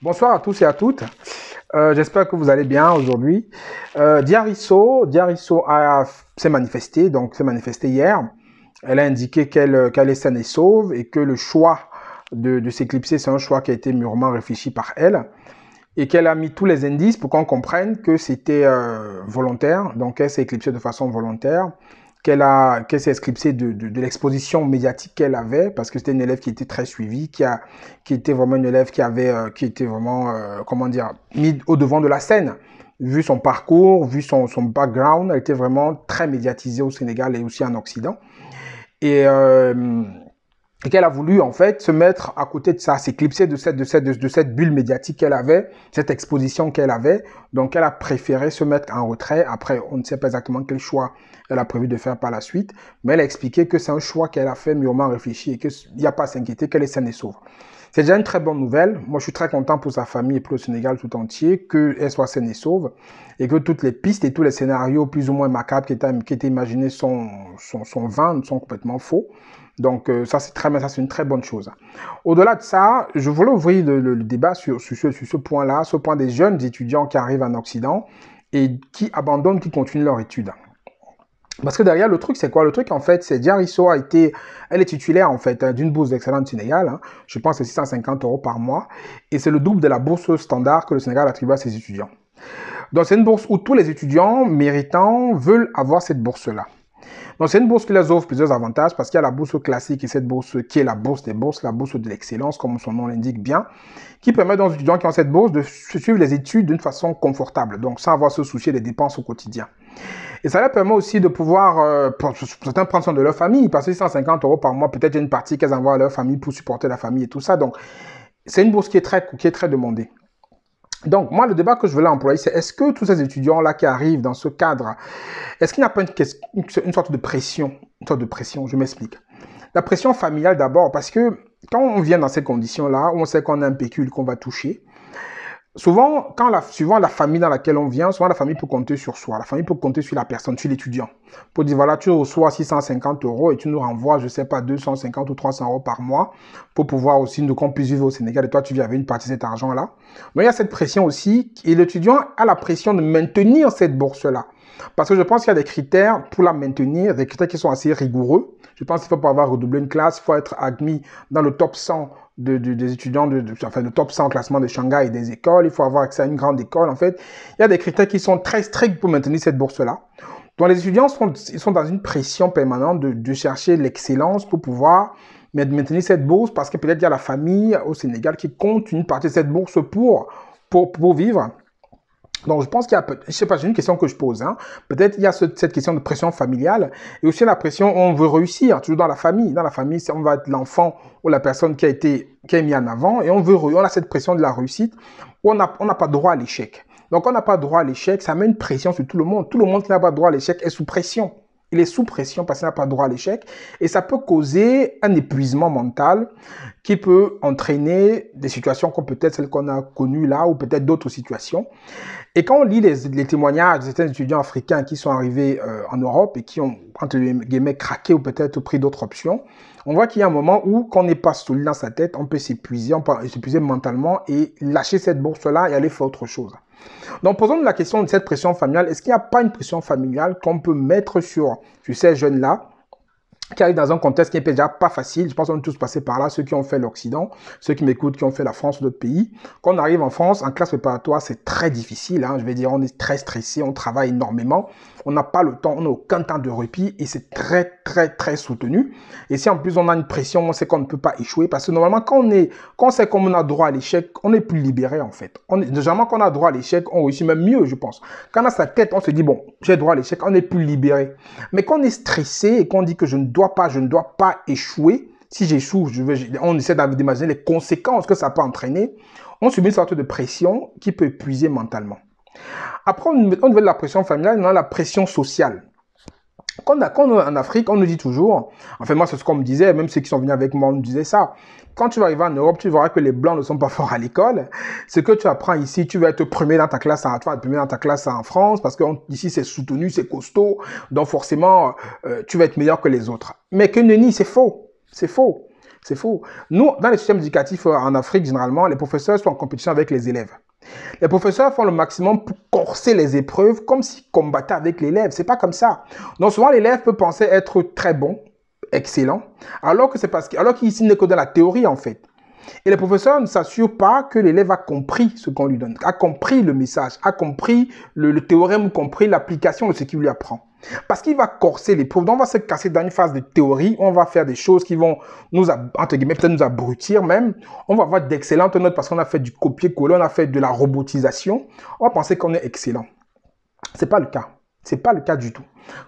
Bonsoir à tous et à toutes. Euh, j'espère que vous allez bien aujourd'hui. Euh, Diariso, Diariso s'est manifestée, donc s'est manifestée hier. Elle a indiqué qu'elle est saine et sauve et que le choix de, s'éclipser, c'est un choix qui a été mûrement réfléchi par elle et qu'elle a mis tous les indices pour qu'on comprenne que c'était euh, volontaire. Donc elle s'est éclipsée de façon volontaire qu'elle a, s'est excriptée de, de, de l'exposition médiatique qu'elle avait, parce que c'était une élève qui était très suivie, qui a, qui était vraiment une élève qui avait, euh, qui était vraiment, euh, comment dire, mise au devant de la scène. Vu son parcours, vu son, son background, elle était vraiment très médiatisée au Sénégal et aussi en Occident. Et euh, et qu'elle a voulu en fait se mettre à côté de ça, s'éclipser de cette, de de, cette bulle médiatique qu'elle avait, cette exposition qu'elle avait. Donc elle a préféré se mettre en retrait. Après, on ne sait pas exactement quel choix elle a prévu de faire par la suite, mais elle a expliqué que c'est un choix qu'elle a fait mûrement réfléchi et qu'il n'y a pas à s'inquiéter, qu'elle est saine et sauve. C'est déjà une très bonne nouvelle. Moi, je suis très content pour sa famille et pour le Sénégal tout entier qu'elle soit saine et sauve et que toutes les pistes et tous les scénarios plus ou moins macabres qui étaient, qui imaginés sont, sont, sont vains, sont complètement faux. Donc euh, ça c'est très bien, ça c'est une très bonne chose. Au-delà de ça, je voulais ouvrir le, débat sur, sur ce, point-là, ce point des jeunes étudiants qui arrivent en Occident et qui abandonnent, qui continuent leur étude. Parce que derrière, le truc, c'est quoi Le truc, en fait, c'est Diarisso a été, elle est titulaire, en fait, hein, d'une bourse d'excellence du Sénégal. Hein. je pense que c'est 650 euros par mois. Et c'est le double de la bourse standard que le Sénégal attribue à ses étudiants. Donc, c'est une bourse où tous les étudiants méritants veulent avoir cette bourse-là. Donc c'est une bourse qui les offre plusieurs avantages parce qu'il y a la bourse classique et cette bourse qui est la bourse des bourses, la bourse de l'excellence comme son nom l'indique bien, qui permet aux étudiants qui ont cette bourse de suivre les études d'une façon confortable, donc sans avoir à se soucier des dépenses au quotidien. Et ça leur permet aussi de pouvoir, euh, pour, certains prendre soin de leur famille, parce que 150 euros par mois, peut-être une partie qu'elles envoient à leur famille pour supporter la famille et tout ça. Donc, c'est une bourse qui est très, qui est très demandée. Donc, moi, le débat que je voulais employer, c'est est-ce que tous ces étudiants-là qui arrivent dans ce cadre, est-ce qu'il n'y a pas une, sorte de pression Une sorte de pression, je m'explique. La pression familiale d'abord, parce que quand on vient dans ces conditions-là, on sait qu'on a un pécule qu'on va toucher, Souvent, quand la, suivant la famille dans laquelle on vient, souvent la famille peut compter sur soi. La famille peut compter sur la personne, sur l'étudiant. Pour dire, voilà, tu reçois 650 euros et tu nous renvoies, je sais pas, 250 ou 300 euros par mois pour pouvoir aussi nous qu'on puisse vivre au Sénégal et toi, tu viens avec une partie de cet argent-là. Mais il y a cette pression aussi et l'étudiant a la pression de maintenir cette bourse-là. Parce que je pense qu'il y a des critères pour la maintenir, des critères qui sont assez rigoureux. Je pense qu'il faut pas avoir redoublé une classe, il faut être admis dans le top 100 des étudiants, de, le top 100 classement de Shanghai et des écoles, il faut avoir accès à une grande école. En fait, il y a des critères qui sont très stricts pour maintenir cette bourse-là. Donc les étudiants sont, ils sont dans une pression permanente de, chercher l'excellence pour pouvoir maintenir cette bourse parce que peut-être il y a la famille au Sénégal qui compte une partie de cette bourse pour, pour, pour vivre. Donc, je pense qu'il y a, je sais pas, c'est une question que je pose. Hein. Peut-être il y a cette question de pression familiale et aussi la pression on veut réussir, toujours dans la famille. Dans la famille, on va être l'enfant ou la personne qui a été, est mis en avant et on veut, on a cette pression de la réussite où on n'a on pas droit à l'échec. Donc, on n'a pas droit à l'échec, ça met une pression sur tout le monde. Tout le monde qui n'a pas droit à l'échec est sous pression. Il est sous pression parce qu'il n'a pas droit à l'échec et ça peut causer un épuisement mental qui peut entraîner des situations comme peut-être celles qu'on a connues là ou peut-être d'autres situations. Et quand on lit les, témoignages de certains étudiants africains qui sont arrivés euh, en Europe et qui ont, entre guillemets, craqué ou peut-être pris d'autres options, on voit qu'il y a un moment où, quand on n'est pas solide dans sa tête, on peut s'épuiser, on peut s'épuiser mentalement et lâcher cette bourse-là et aller faire autre chose. Donc, posons-nous la question de cette pression familiale. Est-ce qu'il n'y a pas une pression familiale qu'on peut mettre sur, sur ces jeunes-là qui arrive dans un contexte qui n'est déjà pas facile. Je pense qu'on est tous passés par là, ceux qui ont fait l'Occident, ceux qui m'écoutent, qui ont fait la France ou d'autres pays. Quand on arrive en France, en classe préparatoire, c'est très difficile. Hein. Je vais dire, on est très stressé, on travaille énormément, on n'a pas le temps, on n'a aucun temps de répit et c'est très, très, très soutenu. Et si en plus on a une pression, on sait qu'on ne peut pas échouer parce que normalement, quand on, est, quand sait qu'on a droit à l'échec, on est plus libéré en fait. On quand on a droit à l'échec, on réussit même mieux, je pense. Quand on a sa tête, on se dit, bon, j'ai droit à l'échec, on est plus libéré. Mais quand on est stressé et qu'on dit que je ne pas, je ne dois pas échouer. Si j'échoue, je on essaie d'imaginer les conséquences que ça peut entraîner. On subit une sorte de pression qui peut épuiser mentalement. Après, on, on de la pression familiale, on la pression sociale. Quand on, est en Afrique, on nous dit toujours, enfin moi c'est ce qu'on me disait, même ceux qui sont venus avec moi on me disait ça, quand tu vas arriver en Europe, tu verras que les blancs ne sont pas forts à l'école. Ce que tu apprends ici, tu vas être premier dans ta classe, à, premier dans ta classe en France parce que ici c'est soutenu, c'est costaud, donc forcément euh, tu vas être meilleur que les autres. Mais que nenni, c'est faux, c'est faux, c'est faux. Nous, dans les systèmes éducatifs euh, en Afrique, généralement, les professeurs sont en compétition avec les élèves. Les professeurs font le maximum pour corser les épreuves comme s'ils combattaient avec l'élève. C'est pas comme ça. Donc souvent l'élève peut penser être très bon, excellent, alors que c'est parce qu'il n'est que dans la théorie en fait. Et les professeurs ne s'assurent pas que l'élève a compris ce qu'on lui donne, a compris le message, a compris le, théorème, théorème, compris l'application de ce qu'il lui apprend. Parce qu'il va corser les Donc, on va se casser dans une phase de théorie. On va faire des choses qui vont nous, peut-être nous abrutir même. On va avoir d'excellentes notes parce qu'on a fait du copier-coller, on a fait de la robotisation. On va penser qu'on est excellent. C'est pas le cas. Ce n'est pas le cas du tout.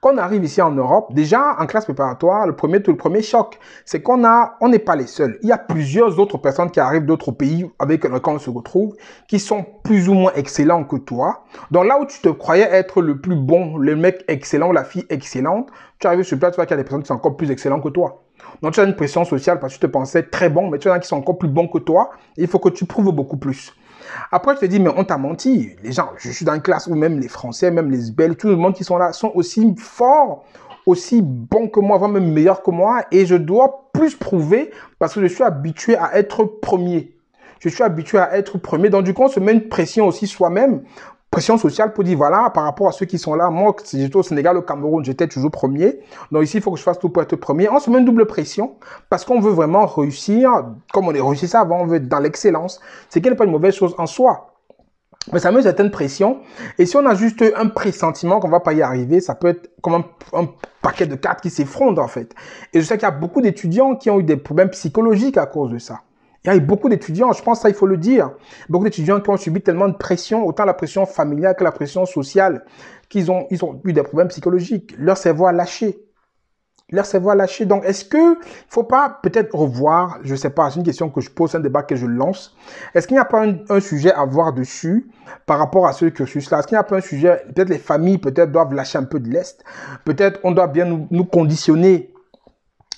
Quand on arrive ici en Europe, déjà en classe préparatoire, le premier, tout le premier choc, c'est qu'on on n'est pas les seuls. Il y a plusieurs autres personnes qui arrivent d'autres pays avec lesquels on se retrouve, qui sont plus ou moins excellents que toi. Donc là où tu te croyais être le plus bon, le mec excellent, la fille excellente, tu arrives sur place, tu vois qu'il y a des personnes qui sont encore plus excellentes que toi. Donc tu as une pression sociale parce que tu te pensais très bon, mais tu as des gens qui sont encore plus bons que toi. il faut que tu prouves beaucoup plus. Après, je te dis, mais on t'a menti. Les gens, je suis dans une classe où même les Français, même les Belges, tout le monde qui sont là sont aussi forts, aussi bons que moi, voire même meilleurs que moi. Et je dois plus prouver parce que je suis habitué à être premier. Je suis habitué à être premier. Donc, du coup, on se met une pression aussi soi-même pression sociale pour dire, voilà, par rapport à ceux qui sont là, moi, si j'étais au Sénégal, au Cameroun, j'étais toujours premier. Donc ici, il faut que je fasse tout pour être premier. On se met une double pression parce qu'on veut vraiment réussir, comme on est réussi ça avant, on veut être dans l'excellence. C'est qu'elle n'est pas une mauvaise chose en soi. Mais ça met une certaine pression. Et si on a juste un pressentiment qu'on va pas y arriver, ça peut être comme un, paquet de cartes qui s'effondre en fait. Et je sais qu'il y a beaucoup d'étudiants qui ont eu des problèmes psychologiques à cause de ça. Il y a beaucoup d'étudiants, je pense ça, il faut le dire, beaucoup d'étudiants qui ont subi tellement de pression, autant la pression familiale que la pression sociale, qu'ils ont, ils ont eu des problèmes psychologiques. Leur cerveau a lâché. Leur cerveau a lâché. Donc, est-ce que faut pas peut-être revoir, je ne sais pas, c'est une question que je pose, un débat que je lance. Est-ce qu'il n'y a pas un, sujet à voir dessus par rapport à ce cursus-là Est-ce qu'il n'y a pas un sujet, peut-être les familles peut-être doivent lâcher un peu de l'Est Peut-être on doit bien nous conditionner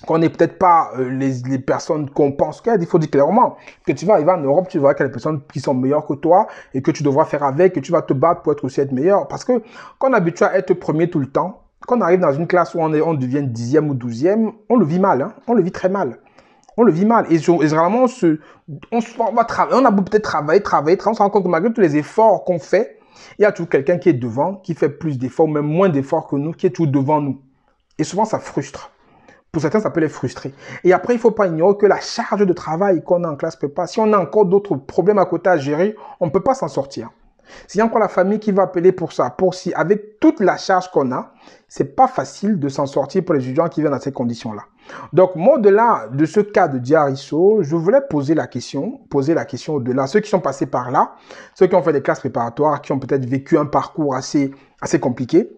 qu'on n'est peut-être pas euh, les, personnes qu'on pense qu'elles. Il faut dire clairement que tu vas arriver en Europe, tu verras qu'il y a des personnes qui sont meilleures que toi et que tu devras faire avec, que tu vas te battre pour être aussi être meilleur. Parce que quand on est à être premier tout le temps, quand on arrive dans une classe où on, est, on devient dixième ou douzième, on le vit mal, hein. on le vit très mal. On le vit mal. Et, généralement, on, va travailler, on, a peut-être travaillé, travailler, travaillé, on se rend compte que malgré tous les efforts qu'on fait, il y a toujours quelqu'un qui est devant, qui fait plus d'efforts, même moins d'efforts que nous, qui est toujours devant nous. Et souvent, ça frustre. Pour certains, ça peut les frustrer. Et après, il ne faut pas ignorer que la charge de travail qu'on a en classe pas. si on a encore d'autres problèmes à côté à gérer, on ne peut pas s'en sortir. S'il y a encore la famille qui va appeler pour ça, pour si, avec toute la charge qu'on a, c'est pas facile de s'en sortir pour les étudiants qui viennent dans ces conditions-là. Donc, moi, au-delà de ce cas de diariso, je voulais poser la question, poser la question au-delà, ceux qui sont passés par là, ceux qui ont fait des classes préparatoires, qui ont peut-être vécu un parcours assez, assez compliqué,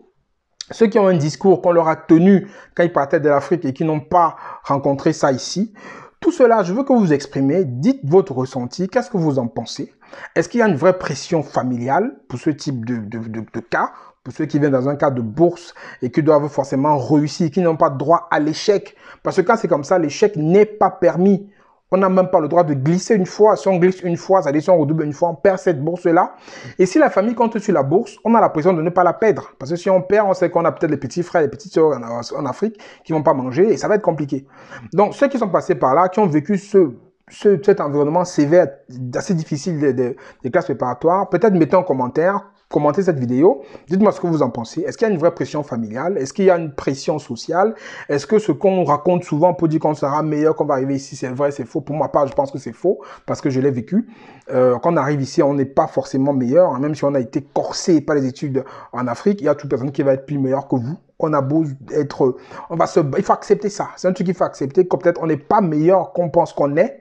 ceux qui ont un discours qu'on leur a tenu quand ils partaient de l'Afrique et qui n'ont pas rencontré ça ici, tout cela, je veux que vous exprimiez, dites votre ressenti, qu'est-ce que vous en pensez Est-ce qu'il y a une vraie pression familiale pour ce type de, cas pour ceux qui viennent dans un cas de bourse et qui doivent forcément réussir, qui n'ont pas droit à l'échec. Parce que quand c'est comme ça, l'échec n'est pas permis. On n'a même pas le droit de glisser une fois. Si on glisse une fois, ça à si on redouble une fois, on perd cette bourse-là. Et si la famille compte sur la bourse, on a la pression de ne pas la perdre. Parce que si on perd, on sait qu'on a peut-être les petits frères, et les petites soeurs en Afrique qui vont pas manger et ça va être compliqué. Donc, ceux qui sont passés par là, qui ont vécu ce cet environnement sévère, assez difficile des, des classes préparatoires, peut-être mettez en commentaire commentez cette vidéo. Dites-moi ce que vous en pensez. Est-ce qu'il y a une vraie pression familiale Est-ce qu'il y a une pression sociale Est-ce que ce qu'on raconte souvent pour dire qu'on sera meilleur, qu'on va arriver ici, c'est vrai, c'est faux Pour ma part, je pense que c'est faux parce que je l'ai vécu. Euh, quand on arrive ici, on n'est pas forcément meilleur. Hein. même si on a été corsé par les études en Afrique, il y a toute personne qui va être plus meilleure que vous on a beau être, on va se, il faut accepter ça. C'est un truc qu'il faut accepter, que peut-être on n'est pas meilleur qu'on pense qu'on est,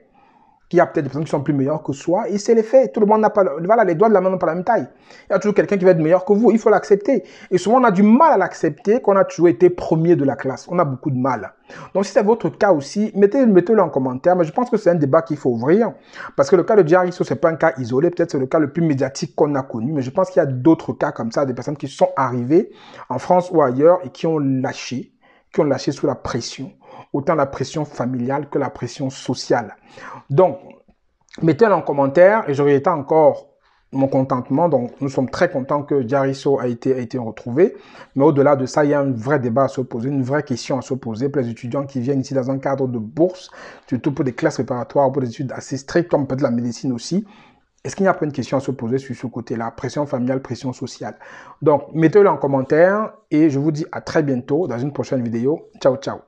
qu'il y a peut-être des personnes qui sont plus meilleures que soi, et c'est les faits. Tout le monde n'a pas, voilà, les doigts de la main n'ont pas la même taille. Il y a toujours quelqu'un qui va être meilleur que vous, il faut l'accepter. Et souvent, on a du mal à l'accepter qu'on a toujours été premier de la classe. On a beaucoup de mal. Donc, si c'est votre cas aussi, mettez-le en commentaire, mais je pense que c'est un débat qu'il faut ouvrir, parce que le cas de Diariso, ce n'est pas un cas isolé, peut-être c'est le cas le plus médiatique qu'on a connu, mais je pense qu'il y a d'autres cas comme ça, des personnes qui sont arrivées en France ou ailleurs et qui ont lâché, qui ont lâché sous la pression autant la pression familiale que la pression sociale. Donc, mettez-le en commentaire et j'aurais été encore mon contentement. Donc, nous sommes très contents que Jarisso a été, été retrouvé. Mais au-delà de ça, il y a un vrai débat à se poser, une vraie question à se poser pour les étudiants qui viennent ici dans un cadre de bourse, surtout pour des classes préparatoires, pour des études assez strictes, comme peut-être la médecine aussi. Est-ce qu'il n'y a pas une question à se poser sur ce côté-là Pression familiale, pression sociale. Donc, mettez-le en commentaire et je vous dis à très bientôt dans une prochaine vidéo. Ciao, ciao.